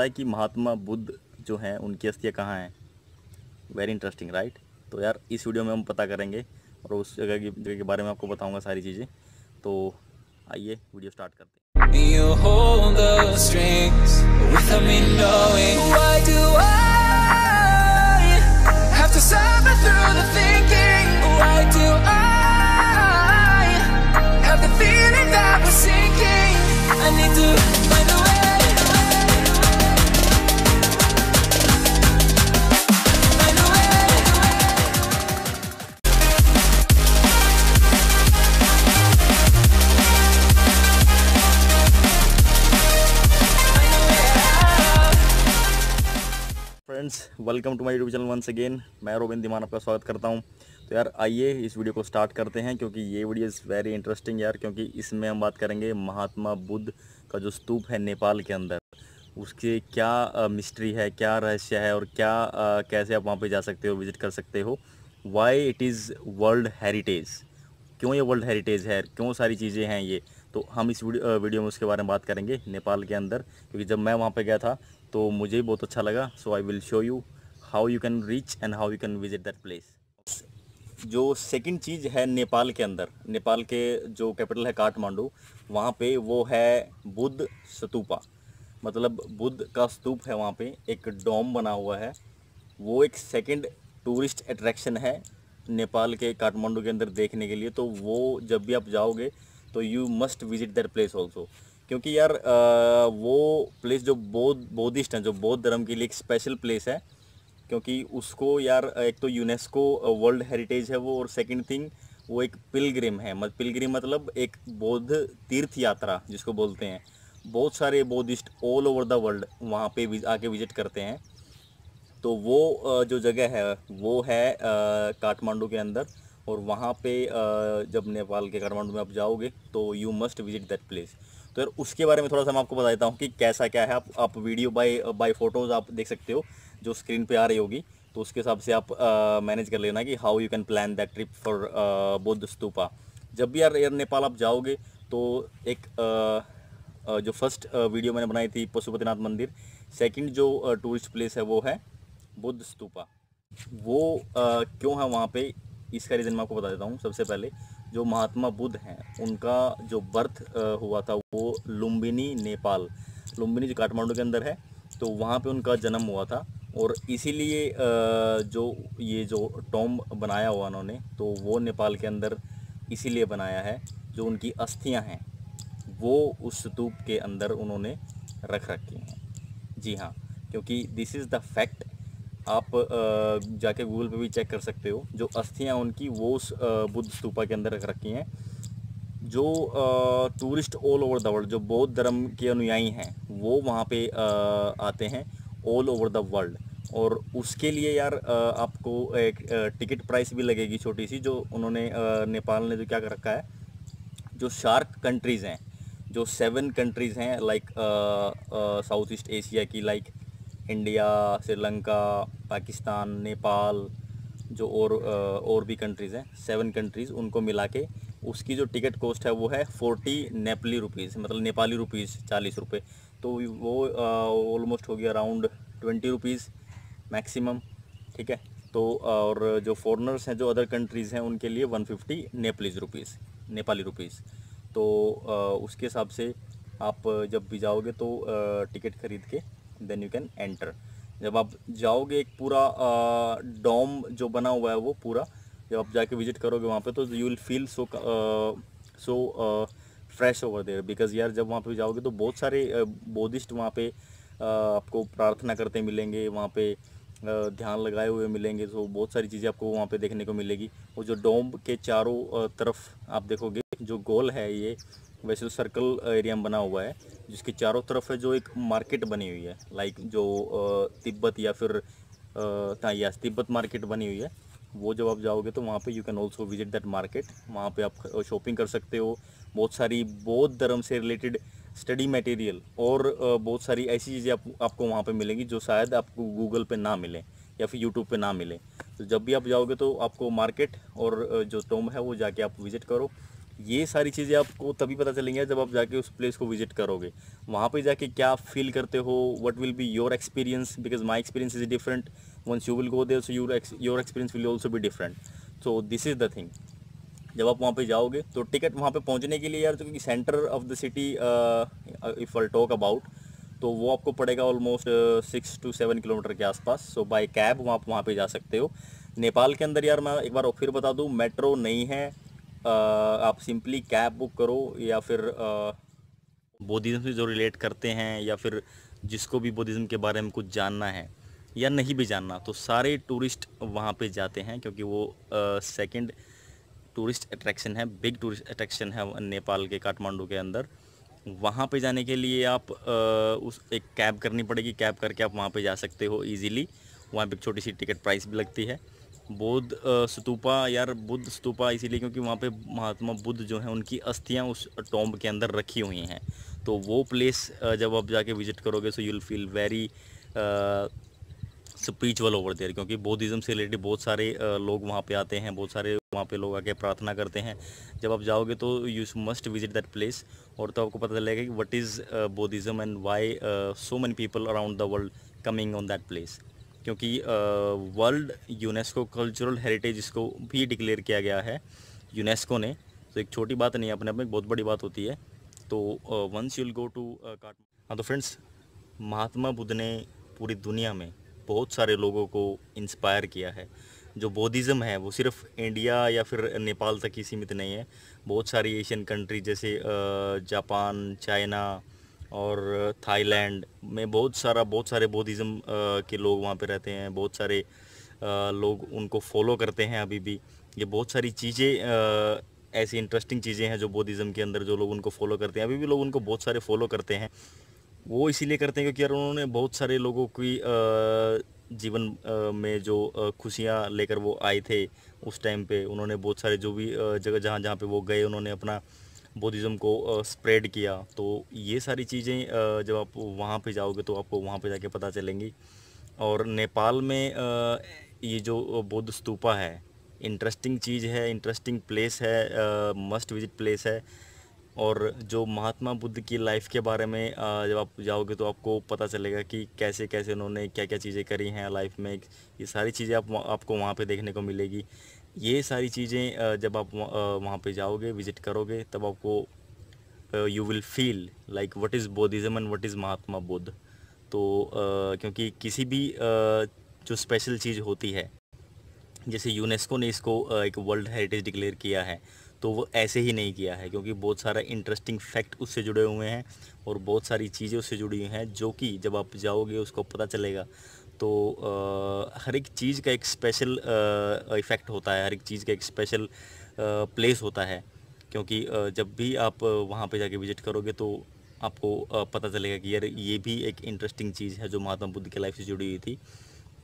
पता है कि महात्मा बुद्ध जो हैं उनकी अस्थियाँ कहाँ हैं वेरी इंटरेस्टिंग राइट तो यार इस वीडियो में हम पता करेंगे और उस जगह की जगह के बारे में आपको बताऊंगा सारी चीज़ें तो आइए वीडियो स्टार्ट करते हैं friends welcome to my YouTube channel once again मैं रोबिन दिमान आपका स्वागत करता हूं तो यार आइए इस वीडियो को स्टार्ट करते हैं क्योंकि ये वीडियो इज़ वेरी इंटरेस्टिंग यार क्योंकि इसमें हम बात करेंगे महात्मा बुद्ध का जो स्तूप है नेपाल के अंदर उसके क्या मिस्ट्री है क्या रहस्य है और क्या आ, कैसे आप वहाँ पर जा सकते हो विज़िट कर सकते हो why it is world heritage क्यों ये वर्ल्ड हेरीटेज है क्यों सारी चीज़ें हैं ये तो हम इस वीडियो वीडियो में उसके बारे में बात करेंगे नेपाल के अंदर क्योंकि जब मैं वहाँ पे गया था तो मुझे बहुत अच्छा लगा so I will show you how you can reach and how you can visit that place जो सेकंड चीज़ है नेपाल के अंदर नेपाल के जो कैपिटल है काठमांडू वहाँ पे वो है बुद्ध स्तूपा मतलब बुद्ध का स्तूप है वहाँ पे एक डोम बना हुआ है वो एक सेकंड टूरिस्ट अट्रैक्शन है नेपाल के काठमांडू के अंदर देखने के लिए तो वो जब भी आप जाओगे तो you must visit that place also क्योंकि यार आ, वो प्लेस जो बौद्ध बौद्धिस्ट हैं जो बौद्ध धर्म के लिए एक स्पेशल प्लेस है क्योंकि उसको यार एक तो यूनेस्को वर्ल्ड हेरिटेज है वो और सेकंड थिंग वो एक पिलग्रिम है मत पिलग्रिम मतलब एक बौद्ध तीर्थ यात्रा जिसको बोलते हैं बहुत सारे Buddhist all over the world वहाँ पे आके विजिट करते हैं तो वो जो जगह है वो है काठमांडू के अंदर और वहाँ पे जब नेपाल के काठमांडू में आप जाओगे तो you must visit that place तो यार उसके बारे में थोड़ा सा मैं आपको बता देता हूँ कि कैसा क्या है आप आप वीडियो बाय बाय फ़ोटोज़ आप देख सकते हो जो स्क्रीन पे आ रही होगी तो उसके हिसाब से आप मैनेज कर लेना कि how you can plan that trip for Buddha stupa जब भी यार एयर नेपाल आप जाओगे तो एक आ, आ, जो फर्स्ट वीडियो मैंने बनाई थी पशुपतिनाथ मंदिर सेकेंड जो टूरिस्ट प्लेस है वो है बुद्ध स्तूपा वो आ, क्यों है वहाँ पर इसका रीज़न मैं आपको बता देता हूँ सबसे पहले जो महात्मा बुद्ध हैं उनका जो बर्थ हुआ था वो लुम्बिनी नेपाल लुम्बिनी जो काठमांडू के अंदर है तो वहाँ पे उनका जन्म हुआ था और इसीलिए जो ये जो टॉम्ब बनाया हुआ उन्होंने तो वो नेपाल के अंदर इसीलिए बनाया है जो उनकी अस्थियाँ हैं वो उस स्तूप के अंदर उन्होंने रख रखी हैं जी हाँ क्योंकि दिस इज़ द फैक्ट आप जाके गूगल पे भी चेक कर सकते हो जो अस्थियाँ उनकी वो उस बुद्ध स्तूपा के अंदर रख रखी हैं जो tourist all over the world जो बौद्ध धर्म के अनुयायी हैं वो वहाँ पे आते हैं ऑल ओवर द वर्ल्ड और उसके लिए यार आपको एक टिकट प्राइस भी लगेगी छोटी सी जो उन्होंने नेपाल ने जो क्या कर रखा है जो शार्क कंट्रीज़ हैं जो सेवन कंट्रीज़ हैं लाइक साउथ ईस्ट एशिया की लाइक इंडिया श्रीलंका पाकिस्तान नेपाल जो और और भी कंट्रीज़ हैं सेवन कंट्रीज़ उनको मिला के उसकी जो टिकट कॉस्ट है वो है फोर्टी नेपाली रुपीज़ मतलब नेपाली रुपीज़ चालीस रुपये तो वो ऑलमोस्ट हो गया अराउंड ट्वेंटी रुपीज़ मैक्सिमम ठीक है तो और जो फॉरनर्स हैं जो अदर कंट्रीज़ हैं उनके लिए one fifty Nepalese rupees Nepali rupees तो उसके हिसाब से आप जब भी जाओगे तो टिकट ख़रीद के देन यू कैन एंटर जब आप जाओगे एक पूरा डॉम जो बना हुआ है वो पूरा जब आप जाके विजिट करोगे वहाँ पे तो you will feel so so fresh over there because यार जब वहाँ पे जाओगे तो बहुत सारे बौद्धिस्ट वहाँ पे आपको प्रार्थना करते मिलेंगे वहाँ पे ध्यान लगाए हुए मिलेंगे तो बहुत सारी चीज़ें आपको वहाँ पे देखने को मिलेगी और जो डोम के चारों तरफ आप देखोगे जो गोल है ये वैसे तो सर्कल एरिया में बना हुआ है जिसके चारों तरफ है जो एक मार्केट बनी हुई है लाइक जो तिब्बत या फिर हाँ, या तिब्बत मार्केट बनी हुई है वो जब आप जाओगे तो वहाँ पे you can also visit that market वहाँ पे आप शॉपिंग कर सकते हो बहुत सारी बौद्ध धर्म से रिलेटेड स्टडी मटेरियल और बहुत सारी ऐसी चीज़ें आप, आपको वहाँ पे मिलेंगी जो शायद आपको गूगल पे ना मिले या फिर यूट्यूब पे ना मिले तो जब भी आप जाओगे तो आपको मार्केट और जो टोम है वो जाके आप विज़िट करो ये सारी चीज़ें आपको तभी पता चलेंगी जब आप जाके उस प्लेस को विजिट करोगे वहाँ पे जाके क्या फील करते हो what will be your experience because my experience is different once you will go there so your your experience will also be different so this is the thing जब आप वहाँ पे जाओगे तो टिकट वहाँ पे पहुँचने के लिए यार तो क्योंकि center of the city if I talk about तो वो आपको पड़ेगा almost six to seven kilometre के आसपास सो बाय कैब आप वहाँ पर जा सकते हो नेपाल के अंदर यार मैं एक बार फिर बता दूँ मेट्रो नहीं है uh, आप सिंपली कैब बुक करो या फिर uh, बौद्धिज़्म से जो रिलेट करते हैं या फिर जिसको भी बौद्धिज़्म के बारे में कुछ जानना है या नहीं भी जानना तो सारे टूरिस्ट वहाँ पे जाते हैं क्योंकि वो सेकंड uh, टूरिस्ट अट्रैक्शन है बिग टूरिस्ट अट्रैक्शन है नेपाल के काठमांडू के अंदर वहाँ पे जाने के लिए आप उस एक कैब करनी पड़ेगी कैब करके आप वहाँ पे जा सकते हो इजीली वहाँ पे एक छोटी सी टिकट प्राइस भी लगती है बुद्ध स्तूपा यार बुद्ध स्तूपा इसीलिए क्योंकि वहाँ पे महात्मा बुद्ध जो हैं उनकी अस्थियाँ उस टॉम्ब के अंदर रखी हुई हैं तो वो प्लेस जब आप जाके विज़िट करोगे so you'll feel very spiritual over there क्योंकि बौद्धिज़्म से रिलेटेड बहुत सारे लोग वहाँ पे आते हैं बहुत सारे वहाँ पे लोग आके प्रार्थना करते हैं जब आप जाओगे तो you must visit that place और तो आपको पता चलेगा कि what is Buddhism and why so many people around the world coming on that place क्योंकि वर्ल्ड यूनेस्को कल्चरल हेरिटेज इसको भी डिक्लेयर किया गया है यूनेस्को ने तो एक छोटी बात नहीं अपने आप में बहुत बड़ी बात होती है तो once you'll go to Kathmandu हाँ तो फ्रेंड्स महात्मा बुद्ध ने पूरी दुनिया में बहुत सारे लोगों को इंस्पायर किया है जो बौद्धिज़्म है वो सिर्फ इंडिया या फिर नेपाल तक ही सीमित नहीं है बहुत सारी एशियन कंट्री जैसे जापान चाइना और थाईलैंड में बहुत सारा बहुत सारे बौद्धिज़्म के लोग वहाँ पे रहते हैं बहुत सारे लोग उनको फॉलो करते हैं अभी भी ये बहुत सारी चीज़ें ऐसी इंटरेस्टिंग चीज़ें हैं जो बौद्धिज़्म के अंदर जो लोग उनको फॉलो करते हैं अभी भी लोग उनको बहुत सारे फॉलो करते हैं वो इसीलिए करते हैं क्योंकि यार उन्होंने बहुत सारे लोगों की जीवन में जो खुशियाँ लेकर वो आए थे उस टाइम पे उन्होंने बहुत सारे जो भी जगह जहाँ जहाँ पे वो गए उन्होंने अपना बुद्धिज़्म को स्प्रेड किया तो ये सारी चीज़ें जब आप वहाँ पे जाओगे तो आपको वहाँ पे जाके पता चलेंगी और नेपाल में ये जो बौद्ध स्तूपा है इंटरेस्टिंग चीज़ है इंटरेस्टिंग प्लेस है मस्ट विज़िट प्लेस है और जो महात्मा बुद्ध की लाइफ के बारे में जब आप जाओगे तो आपको पता चलेगा कि कैसे कैसे उन्होंने क्या क्या चीज़ें करी हैं लाइफ में ये सारी चीज़ें आप आपको वहाँ पे देखने को मिलेगी ये सारी चीज़ें जब आप वहाँ पे जाओगे विज़िट करोगे तब आपको you will feel like what is Buddhism and what is Mahatma Buddha तो क्योंकि किसी भी जो स्पेशल चीज़ होती है जैसे यूनेस्को ने इसको एक वर्ल्ड हेरिटेज डिक्लेयर किया है तो वो ऐसे ही नहीं किया है क्योंकि बहुत सारा इंटरेस्टिंग फैक्ट उससे जुड़े हुए हैं और बहुत सारी चीज़ें उससे जुड़ी हुई हैं जो कि जब आप जाओगे उसको पता चलेगा तो आ, हर एक चीज़ का एक स्पेशल इफ़ेक्ट होता है हर एक चीज़ का एक स्पेशल प्लेस होता है क्योंकि आ, जब भी आप वहाँ पर जाके विज़िट करोगे तो आपको पता चलेगा कि यार ये भी एक इंटरेस्टिंग चीज़ है जो महात्मा बुद्ध की लाइफ से जुड़ी हुई थी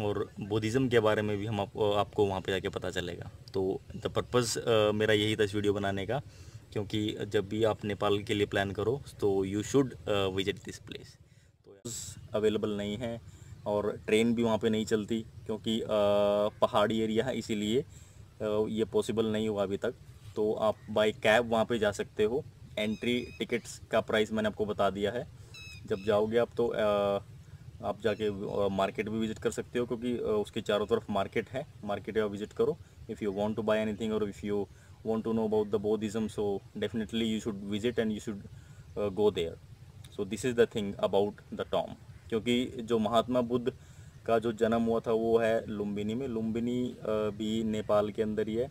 और बुद्धिज़्म के बारे में भी हम आपको आपको वहाँ पे जाके पता चलेगा तो द पर्पज़ मेरा यही था इस वीडियो बनाने का क्योंकि जब भी आप नेपाल के लिए प्लान करो तो you should visit this place तो अवेलेबल नहीं है और ट्रेन भी वहाँ पे नहीं चलती क्योंकि पहाड़ी एरिया है इसीलिए ये पॉसिबल नहीं हुआ अभी तक तो आप बाई कैब वहाँ पर जा सकते हो एंट्री टिकट्स का प्राइस मैंने आपको बता दिया है जब जाओगे आप तो आप जाके मार्केट भी विजिट कर सकते हो क्योंकि उसके चारों तरफ मार्केट है मार्केट या विजिट करो if you want to buy anything और if you want to know about the Buddhism so definitely you should visit and you should go there so this is the thing about the Tom क्योंकि जो महात्मा बुद्ध का जो जन्म हुआ था वो है लुम्बिनी में लुम्बिनी भी नेपाल के अंदर ही है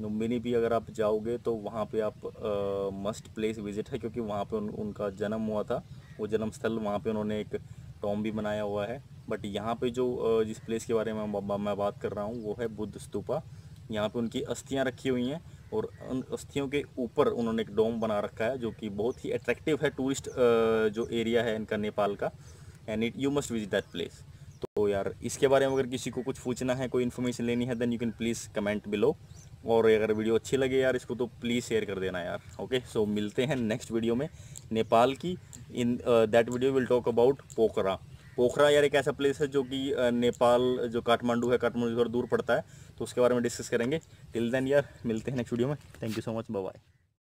लुम्बिनी भी अगर आप जाओगे तो वहाँ पे आप मस्ट प्लेस विजिट है क्योंकि वहाँ पे उन, उनका जन्म हुआ था वो जन्म स्थल वहाँ पे उन्होंने एक टॉम भी बनाया हुआ है बट यहाँ पे जो जिस प्लेस के बारे में मैं बात कर रहा हूँ वो है बुद्ध स्तूपा यहाँ पे उनकी अस्थियाँ रखी हुई हैं और उन अस्थियों के ऊपर उन्होंने एक डोम बना रखा है जो कि बहुत ही अट्रैक्टिव है टूरिस्ट जो एरिया है इनका नेपाल का and it you must visit that place तो यार इसके बारे में अगर किसी को कुछ पूछना है कोई इन्फॉर्मेशन लेनी है then you can please comment below और अगर वीडियो अच्छी लगे यार इसको तो प्लीज़ शेयर कर देना यार ओके सो मिलते हैं नेक्स्ट वीडियो में नेपाल की in that video will talk about Pokhara Pokhara यार एक ऐसा प्लेस है जो कि uh, नेपाल जो काठमांडू है काठमांडू थोड़ा दूर पड़ता है तो उसके बारे में डिस्कस करेंगे टिल देन यार मिलते हैं नेक्स्ट वीडियो में thank you so much bye